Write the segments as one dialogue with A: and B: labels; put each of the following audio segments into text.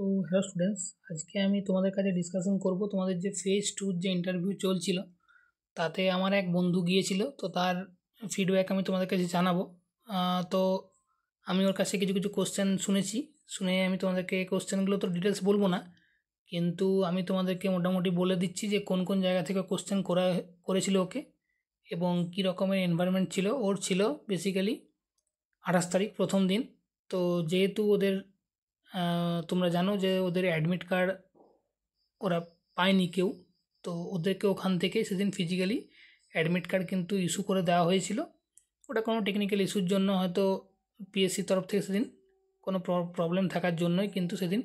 A: তো hello students আজকে আমি তোমাদের কাছে ডিসকাশন করব তোমাদের যে ফেস টুর যে ইন্টারভিউ চলছিল তাতে আমার এক বন্ধু গিয়েছিল তো তার ফিডব্যাক আমি তোমাদের কাছে জানাবো তো আমি ওর কাছে কিছু কিছু কোশ্চেন শুনেছি শুনে আমি তোমাদেরকে কোশ্চেনগুলো তো ডিটেলস বলবো না কিন্তু আমি তোমাদেরকে মোটামুটি বলে দিচ্ছি যে কোন কোন জায়গা থেকে কোশ্চেন করা করেছিল ওকে এবং কী রকমের এনভায়রনমেন্ট ছিল ওর ছিল বেসিক্যালি আঠাশ তারিখ প্রথম দিন তো যেহেতু ওদের তোমরা জানো যে ওদের অ্যাডমিট কার্ড ওরা পায়নি কেউ তো ওদেরকে ওখান থেকে সেদিন ফিজিক্যালি অ্যাডমিট কার্ড কিন্তু ইস্যু করে দেওয়া হয়েছিল ওটা কোনো টেকনিক্যাল ইস্যুর জন্য হয়তো পিএসসি তরফ থেকে সেদিন কোনো প্রবলেম থাকার জন্যই কিন্তু সেদিন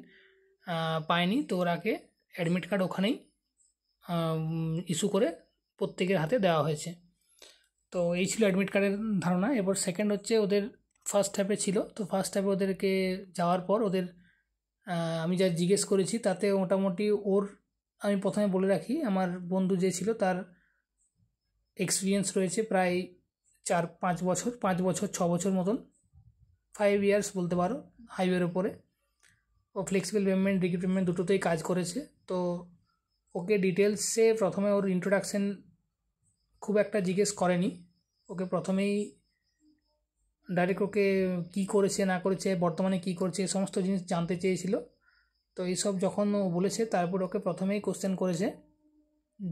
A: পায়নি তো ওরাকে অ্যাডমিট কার্ড ওখানেই ইস্যু করে প্রত্যেকের হাতে দেওয়া হয়েছে তো এই ছিল অ্যাডমিট কার্ডের ধারণা এবার সেকেন্ড হচ্ছে ওদের ফার্স্ট হ্যাফে ছিল তো ফার্স্ট হ্যাফে ওদেরকে যাওয়ার পর ওদের আমি যা জিজ্ঞেস করেছি তাতে মোটামুটি ওর আমি প্রথমে বলে রাখি আমার বন্ধু যে ছিল তার এক্সপিরিয়েন্স রয়েছে প্রায় চার পাঁচ বছর পাঁচ বছর ছ বছর মতন ফাইভ ইয়ার্স বলতে পারো হাইওয়ের ওপরে ও ফ্লেক্সিবল পেমেন্ট ডিগি পেমেন্ট দুটোতেই কাজ করেছে তো ওকে ডিটেলসে প্রথমে ওর ইন্ট্রোডাকশন খুব একটা জিজ্ঞেস করেনি ওকে প্রথমেই ডাইরেক্ট ওকে কী করেছে না করেছে বর্তমানে কী করছে সমস্ত জিনিস জানতে চেয়েছিল তো এইসব যখন ও বলেছে তারপর ওকে প্রথমেই কোশ্চেন করেছে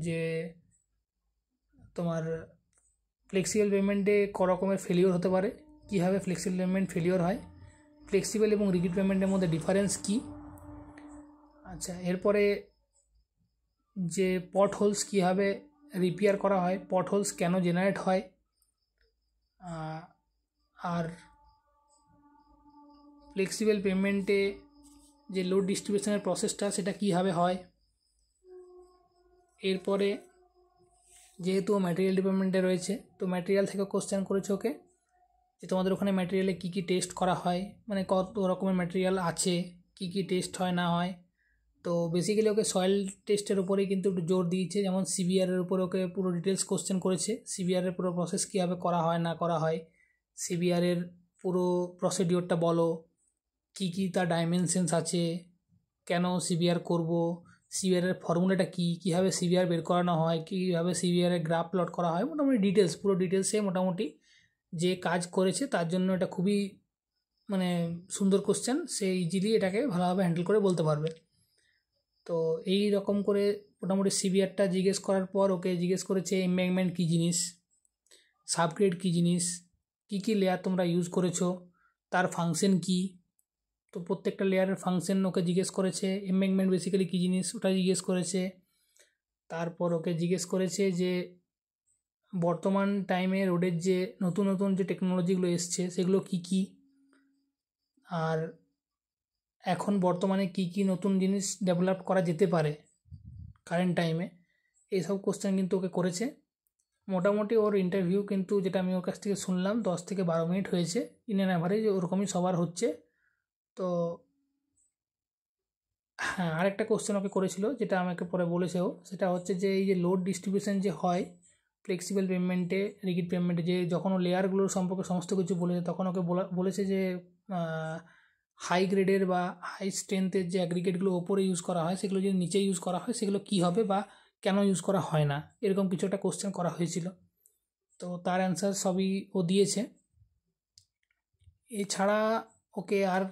A: যে তোমার ফ্লেক্সিবল পেমেন্টে ক রকমের ফেলিওর হতে পারে কীভাবে ফ্লেক্সিবল পেমেন্ট ফেলিওর হয় ফ্লেক্সিবল এবং রিগিড পেমেন্টের মধ্যে ডিফারেন্স কী আচ্ছা এরপরে যে পট হোলস কীভাবে রিপেয়ার করা হয় পট হোলস কেন জেনারেট হয় আর ফ্লেক্সিবল পেমেন্টে যে লোড ডিস্ট্রিবিউশনের প্রসেসটা সেটা কীভাবে হয় এরপরে যেহেতু ম্যাটেরিয়াল ডিপার্টমেন্টে রয়েছে তো ম্যাটেরিয়াল থেকে কোশ্চেন করেছে ওকে যে তোমাদের ওখানে ম্যাটেরিয়ালে কী কী টেস্ট করা হয় মানে কত রকমের ম্যাটেরিয়াল আছে কী কী টেস্ট হয় না হয় তো বেসিক্যালি ওকে সয়েল টেস্টের উপরেই কিন্তু একটু জোর দিয়েছে যেমন সিবিআরের উপরে ওকে পুরো ডিটেলস কোশ্চেন করেছে সিবিআরের পুরো প্রসেস কীভাবে করা হয় না করা হয় সিবিআরের পুরো প্রসিডিওরটা বলো কি কি তার ডাইমেনশনস আছে কেন সিবিআর করব সিবিআরের ফর্মুলাটা কী কীভাবে সিবিআর বের করানো হয় কীভাবে সিবিআরের গ্রাফ প্লট করা হয় মোটামুটি ডিটেলস পুরো ডিটেলসে মোটামুটি যে কাজ করেছে তার জন্য এটা খুবই মানে সুন্দর কোশ্চেন সে ইজিলি এটাকে ভালোভাবে হ্যান্ডেল করে বলতে পারবে তো এই রকম করে মোটামুটি সিবিআরটা জিজ্ঞেস করার পর ওকে জিজ্ঞেস করেছে এম্বেগমেন্ট কী জিনিস সাবগ্রেড কী জিনিস কী কী লেয়ার তোমরা ইউজ করেছো তার ফাংশন কি তো প্রত্যেকটা লেয়ারের ফাংশন ওকে জিজ্ঞেস করেছে এম্বেংমেন্ট বেসিক্যালি কী জিনিস ওটা জিজ্ঞেস করেছে তারপর ওকে জিজ্ঞেস করেছে যে বর্তমান টাইমে রোডের যে নতুন নতুন যে টেকনোলজিগুলো এসছে সেগুলো কি কি আর এখন বর্তমানে কি কি নতুন জিনিস ডেভেলপ করা যেতে পারে কারেন্ট টাইমে এইসব কোশ্চেন কিন্তু ওকে করেছে মোটামুটি ওর ইন্টারভিউ কিন্তু যেটা আমি ওর কাছ থেকে শুনলাম দশ থেকে বারো মিনিট হয়েছে ইন অ্যান অ্যাভারেজ ওরকমই সবার হচ্ছে তো হ্যাঁ আরেকটা কোশ্চেন ওকে করেছিল যেটা আমাকে পরে বলেছেও সেটা হচ্ছে যে এই যে লোড ডিস্ট্রিবিউশন যে হয় ফ্লেক্সিবল পেমেন্টে রিগিড পেমেন্টে যে যখন ও লেয়ারগুলোর সম্পর্কে সমস্ত কিছু বলেছে তখন ওকে বলেছে যে হাই গ্রেডের বা হাই স্ট্রেংথের যে অ্যাগ্রিগেটগুলো ওপরে ইউজ করা হয় সেগুলো যদি নিচে ইউজ করা হয় সেগুলো কী হবে বা কেন ইউজ করা হয় না এরকম কিছু একটা কোশ্চেন করা হয়েছিল তো তার অ্যান্সার সবই ও দিয়েছে এছাড়া ওকে আর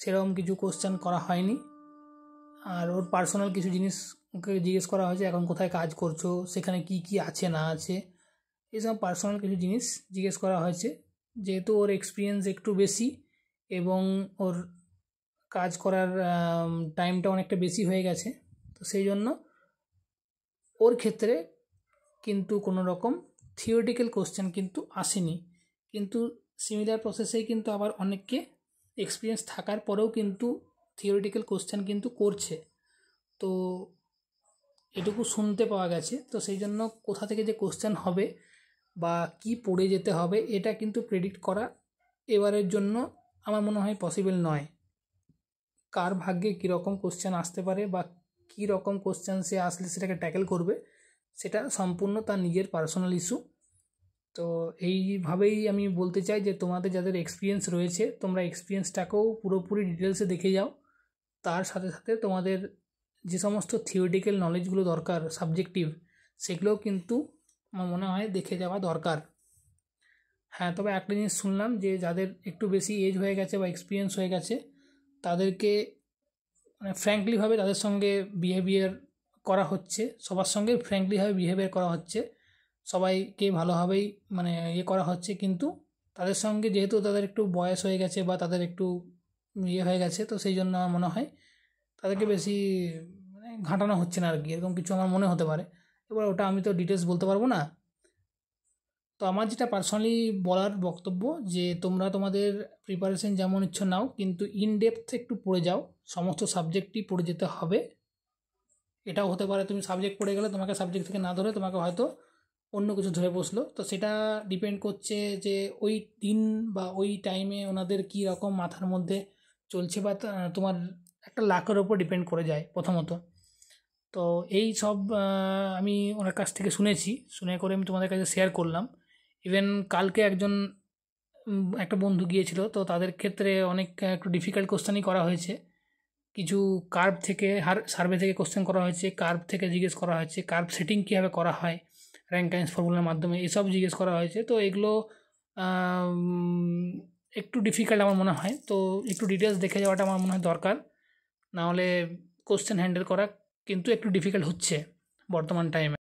A: সেরকম কিছু কোশ্চেন করা হয়নি আর ওর পার্সোনাল কিছু জিনিস ওকে জিজ্ঞেস করা হয়েছে এখন কোথায় কাজ করছো সেখানে কি কি আছে না আছে এসব পার্সোনাল কিছু জিনিস জিজ্ঞেস করা হয়েছে যেহেতু ওর এক্সপিরিয়েন্স একটু বেশি এবং ওর কাজ করার টাইমটা অনেকটা বেশি হয়ে গেছে তো সেই জন্য ওর ক্ষেত্রে কিন্তু কোনো রকম থিওরিটিক্যাল কোশ্চেন কিন্তু আসেনি কিন্তু সিমিলার প্রসেসেই কিন্তু আবার অনেককে এক্সপিরিয়েন্স থাকার পরেও কিন্তু থিওরিটিক্যাল কোশ্চেন কিন্তু করছে তো এটুকু শুনতে পাওয়া গেছে তো সেই জন্য কোথা থেকে যে কোশ্চেন হবে বা কি পড়ে যেতে হবে এটা কিন্তু প্রেডিক্ট করা এবারের জন্য আমার মনে হয় পসিবল নয় কার ভাগ্যে কীরকম কোশ্চেন আসতে পারে বা কী রকম কোশ্চেন সে আসলে সেটাকে ট্যাকেল করবে সেটা সম্পূর্ণ তার নিজের পার্সোনাল ইস্যু তো এইভাবেই আমি বলতে চাই যে তোমাদের যাদের এক্সপিরিয়েন্স রয়েছে তোমরা এক্সপিরিয়েন্সটাকেও পুরোপুরি ডিটেলসে দেখে যাও তার সাথে সাথে তোমাদের যে সমস্ত থিওরিটিক্যাল নলেজগুলো দরকার সাবজেক্টিভ সেগুলোও কিন্তু আমার মনে হয় দেখে যাওয়া দরকার হ্যাঁ তবে একটা জিনিস শুনলাম যে যাদের একটু বেশি এজ হয়ে গেছে বা এক্সপিরিয়েন্স হয়ে গেছে তাদেরকে মানে ফ্র্যাঙ্কলিভাবে তাদের সঙ্গে বিহেভিয়ার করা হচ্ছে সবার সঙ্গে ফ্র্যাঙ্কলিভাবে বিহেভিয়ার করা হচ্ছে সবাইকে ভালোভাবেই মানে ইয়ে করা হচ্ছে কিন্তু তাদের সঙ্গে যেহেতু তাদের একটু বয়স হয়ে গেছে বা তাদের একটু ইয়ে হয়ে গেছে তো সেই জন্য আমার মনে হয় তাদেরকে বেশি মানে ঘাঁটানো হচ্ছে না আর কি এরকম কিছু আমার মনে হতে পারে এবার ওটা আমি তো ডিটেলস বলতে পারবো না তো আমার যেটা পার্সোনালি বলার বক্তব্য যে তোমরা তোমাদের প্রিপারেশন যেমন ইচ্ছ নাও কিন্তু ইন ডেপথ একটু পড়ে যাও সমস্ত সাবজেক্টই পড়ে যেতে হবে এটাও হতে পারে তুমি সাবজেক্ট পড়ে গেলে তোমাকে সাবজেক্ট থেকে না ধরে তোমাকে হয়তো অন্য কিছু ধরে বসলো তো সেটা ডিপেন্ড করছে যে ওই দিন বা ওই টাইমে ওনাদের কী রকম মাথার মধ্যে চলছে বা তোমার একটা লাখের ওপর ডিপেন্ড করে যায় প্রথমত তো এই সব আমি ওনার কাছ থেকে শুনেছি শুনে করে আমি তোমাদের কাছে শেয়ার করলাম ইভেন কালকে একজন একটা বন্ধু গিয়েছিল তো তাদের ক্ষেত্রে অনেক একটু ডিফিকাল্ট কোশ্চেনই করা হয়েছে কিছু কার্ভ থেকে হার সার্ভে থেকে কোশ্চেন করা হয়েছে কার্ভ থেকে জিজ্ঞেস করা হয়েছে কার্ভ সেটিং কীভাবে করা হয় র্যাঙ্ক টাইমস ফর্মুলার মাধ্যমে এসব জিজ্ঞেস করা হয়েছে তো এগুলো একটু ডিফিকাল্ট আমার মনে হয় তো একটু ডিটেলস দেখে যাওয়াটা আমার মনে হয় দরকার নাহলে কোশ্চেন হ্যান্ডেল করা কিন্তু একটু ডিফিকাল্ট হচ্ছে বর্তমান টাইমে